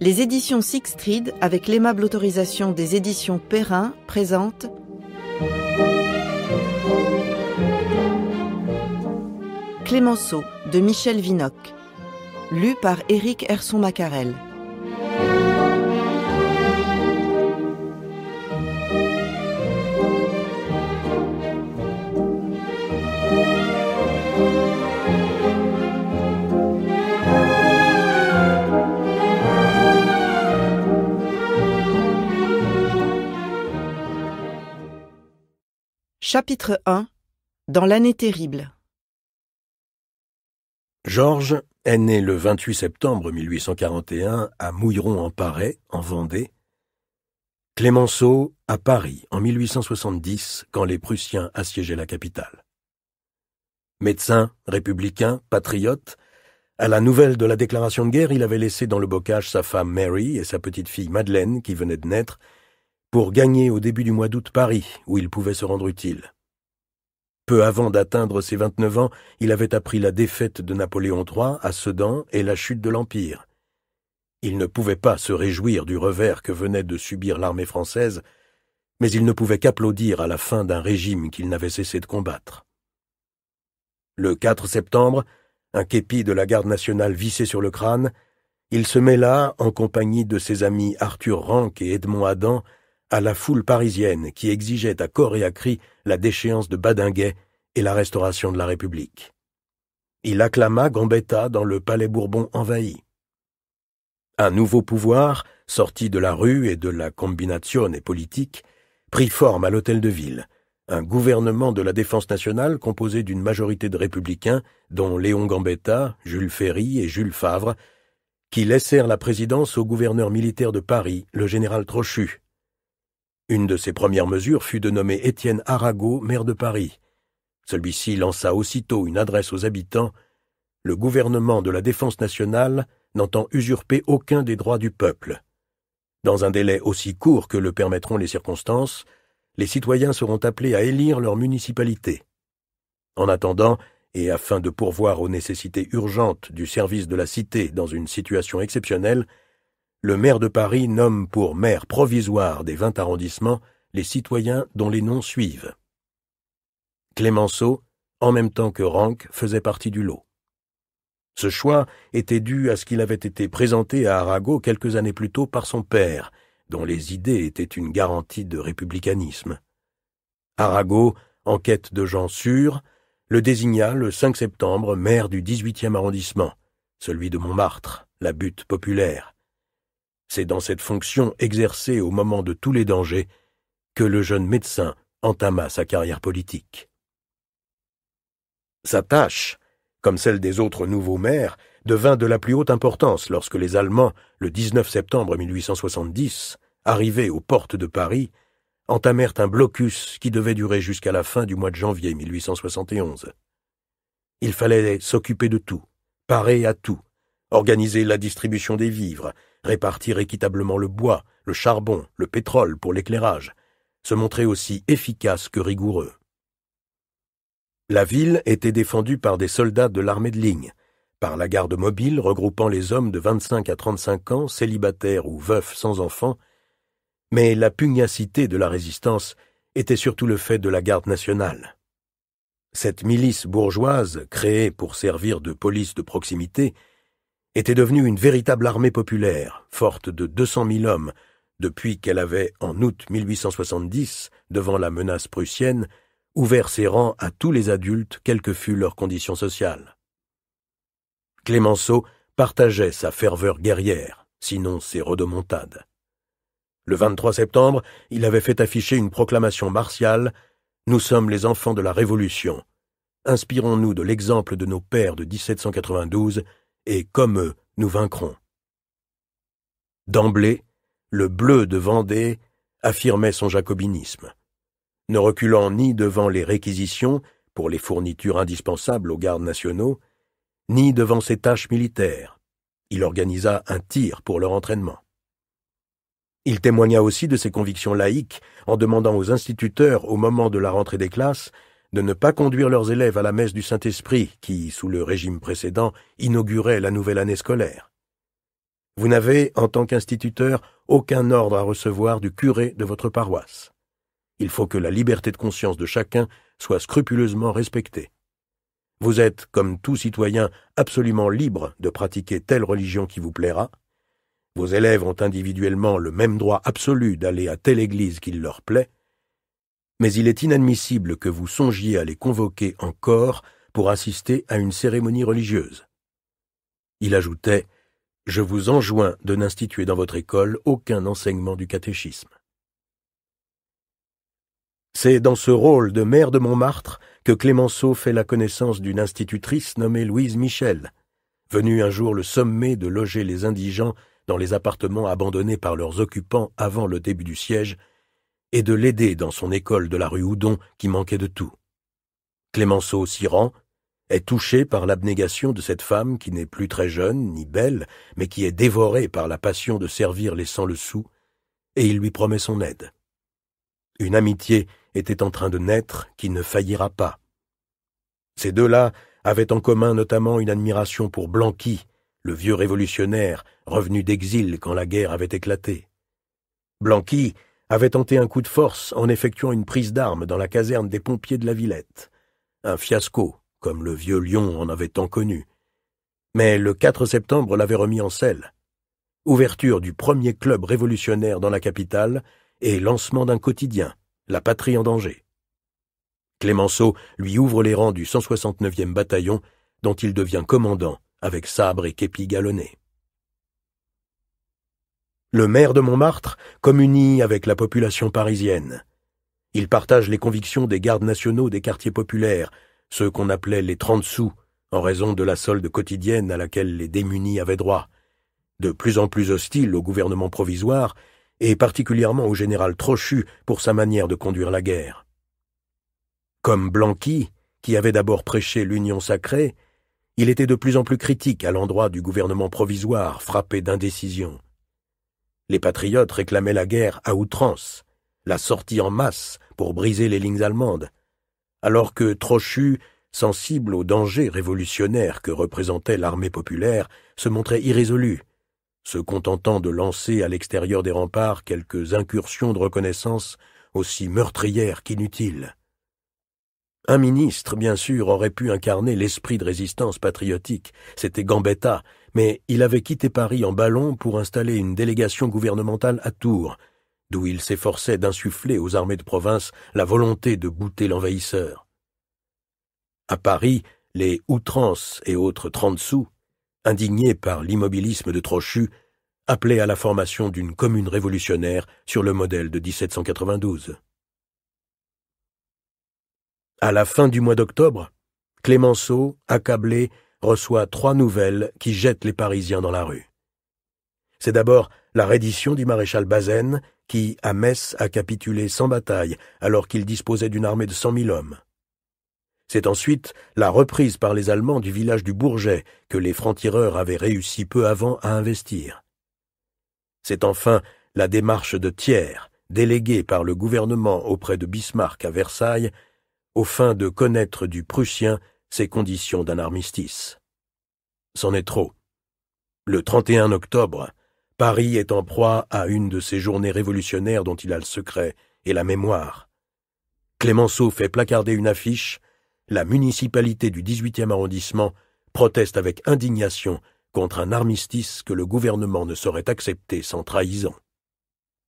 Les éditions Sixtrid, avec l'aimable autorisation des éditions Perrin, présentent Clémenceau de Michel Vinocq, lu par Éric Herson-Macarel. Chapitre 1 Dans l'année terrible Georges est né le 28 septembre 1841 à mouilleron en Parais, en Vendée. Clémenceau à Paris en 1870, quand les Prussiens assiégeaient la capitale. Médecin, républicain, patriote, à la nouvelle de la déclaration de guerre, il avait laissé dans le bocage sa femme Mary et sa petite fille Madeleine qui venait de naître pour gagner au début du mois d'août Paris, où il pouvait se rendre utile. Peu avant d'atteindre ses vingt-neuf ans, il avait appris la défaite de Napoléon III à Sedan et la chute de l'Empire. Il ne pouvait pas se réjouir du revers que venait de subir l'armée française, mais il ne pouvait qu'applaudir à la fin d'un régime qu'il n'avait cessé de combattre. Le 4 septembre, un képi de la garde nationale vissé sur le crâne, il se mêla, en compagnie de ses amis Arthur Rank et Edmond Adam, à la foule parisienne qui exigeait à corps et à cri la déchéance de Badinguet et la restauration de la République. Il acclama Gambetta dans le palais Bourbon envahi. Un nouveau pouvoir, sorti de la rue et de la combinazione politique, prit forme à l'hôtel de ville, un gouvernement de la défense nationale composé d'une majorité de républicains, dont Léon Gambetta, Jules Ferry et Jules Favre, qui laissèrent la présidence au gouverneur militaire de Paris, le général Trochu, une de ses premières mesures fut de nommer Étienne Arago maire de Paris. Celui-ci lança aussitôt une adresse aux habitants. Le gouvernement de la Défense nationale n'entend usurper aucun des droits du peuple. Dans un délai aussi court que le permettront les circonstances, les citoyens seront appelés à élire leur municipalité. En attendant, et afin de pourvoir aux nécessités urgentes du service de la cité dans une situation exceptionnelle, le maire de Paris nomme pour maire provisoire des vingt arrondissements les citoyens dont les noms suivent. Clémenceau, en même temps que Rank, faisait partie du lot. Ce choix était dû à ce qu'il avait été présenté à Arago quelques années plus tôt par son père, dont les idées étaient une garantie de républicanisme. Arago, en quête de gens sûrs, le désigna le 5 septembre maire du 18e arrondissement, celui de Montmartre, la butte populaire, c'est dans cette fonction exercée au moment de tous les dangers que le jeune médecin entama sa carrière politique. Sa tâche, comme celle des autres nouveaux maires, devint de la plus haute importance lorsque les Allemands, le 19 septembre 1870, arrivés aux portes de Paris, entamèrent un blocus qui devait durer jusqu'à la fin du mois de janvier 1871. Il fallait s'occuper de tout, parer à tout, organiser la distribution des vivres, répartir équitablement le bois, le charbon, le pétrole pour l'éclairage, se montrer aussi efficace que rigoureux. La ville était défendue par des soldats de l'armée de ligne, par la garde mobile regroupant les hommes de 25 à 35 ans, célibataires ou veufs sans enfants, mais la pugnacité de la résistance était surtout le fait de la garde nationale. Cette milice bourgeoise, créée pour servir de police de proximité, était devenue une véritable armée populaire, forte de 200 000 hommes, depuis qu'elle avait, en août 1870, devant la menace prussienne, ouvert ses rangs à tous les adultes, quelle que fût leur condition sociale. Clémenceau partageait sa ferveur guerrière, sinon ses redemontades. Le 23 septembre, il avait fait afficher une proclamation martiale Nous sommes les enfants de la Révolution. Inspirons-nous de l'exemple de nos pères de 1792 et comme eux, nous vaincrons. D'emblée, le bleu de Vendée affirmait son jacobinisme. Ne reculant ni devant les réquisitions pour les fournitures indispensables aux gardes nationaux, ni devant ses tâches militaires, il organisa un tir pour leur entraînement. Il témoigna aussi de ses convictions laïques en demandant aux instituteurs, au moment de la rentrée des classes, de ne pas conduire leurs élèves à la messe du Saint-Esprit qui, sous le régime précédent, inaugurait la nouvelle année scolaire. Vous n'avez, en tant qu'instituteur, aucun ordre à recevoir du curé de votre paroisse. Il faut que la liberté de conscience de chacun soit scrupuleusement respectée. Vous êtes, comme tout citoyen, absolument libre de pratiquer telle religion qui vous plaira. Vos élèves ont individuellement le même droit absolu d'aller à telle église qu'il leur plaît, mais il est inadmissible que vous songiez à les convoquer encore pour assister à une cérémonie religieuse. Il ajoutait Je vous enjoins de n'instituer dans votre école aucun enseignement du catéchisme. C'est dans ce rôle de maire de Montmartre que Clémenceau fait la connaissance d'une institutrice nommée Louise Michel, venue un jour le sommet de loger les indigents dans les appartements abandonnés par leurs occupants avant le début du siège et de l'aider dans son école de la rue Houdon qui manquait de tout. Clémenceau s'y est touché par l'abnégation de cette femme qui n'est plus très jeune ni belle, mais qui est dévorée par la passion de servir les sans le sou, et il lui promet son aide. Une amitié était en train de naître qui ne faillira pas. Ces deux-là avaient en commun notamment une admiration pour Blanqui, le vieux révolutionnaire, revenu d'exil quand la guerre avait éclaté. Blanqui avait tenté un coup de force en effectuant une prise d'armes dans la caserne des pompiers de la Villette. Un fiasco, comme le vieux lion en avait tant connu. Mais le 4 septembre l'avait remis en selle. Ouverture du premier club révolutionnaire dans la capitale et lancement d'un quotidien, La Patrie en danger. Clémenceau lui ouvre les rangs du 169e bataillon, dont il devient commandant avec sabre et képi galonné le maire de Montmartre communie avec la population parisienne. Il partage les convictions des gardes nationaux des quartiers populaires, ceux qu'on appelait les trente sous, en raison de la solde quotidienne à laquelle les démunis avaient droit. De plus en plus hostile au gouvernement provisoire, et particulièrement au général Trochu pour sa manière de conduire la guerre. Comme Blanqui, qui avait d'abord prêché l'union sacrée, il était de plus en plus critique à l'endroit du gouvernement provisoire frappé d'indécision. Les patriotes réclamaient la guerre à outrance, la sortie en masse pour briser les lignes allemandes, alors que Trochu, sensible au danger révolutionnaire que représentait l'armée populaire, se montrait irrésolu, se contentant de lancer à l'extérieur des remparts quelques incursions de reconnaissance aussi meurtrières qu'inutiles. Un ministre, bien sûr, aurait pu incarner l'esprit de résistance patriotique, c'était Gambetta, mais il avait quitté Paris en ballon pour installer une délégation gouvernementale à Tours, d'où il s'efforçait d'insuffler aux armées de province la volonté de bouter l'envahisseur. À Paris, les outrances et autres trente sous, indignés par l'immobilisme de Trochu, appelaient à la formation d'une commune révolutionnaire sur le modèle de 1792. À la fin du mois d'octobre, Clémenceau, accablé, reçoit trois nouvelles qui jettent les Parisiens dans la rue. C'est d'abord la reddition du maréchal Bazaine, qui, à Metz, a capitulé sans bataille, alors qu'il disposait d'une armée de cent mille hommes. C'est ensuite la reprise par les Allemands du village du Bourget, que les francs-tireurs avaient réussi peu avant à investir. C'est enfin la démarche de Thiers, délégué par le gouvernement auprès de Bismarck à Versailles, au fin de connaître du Prussien ses conditions d'un armistice c'en est trop. Le 31 octobre, Paris est en proie à une de ces journées révolutionnaires dont il a le secret et la mémoire. Clémenceau fait placarder une affiche La municipalité du 18e arrondissement proteste avec indignation contre un armistice que le gouvernement ne saurait accepter sans trahison.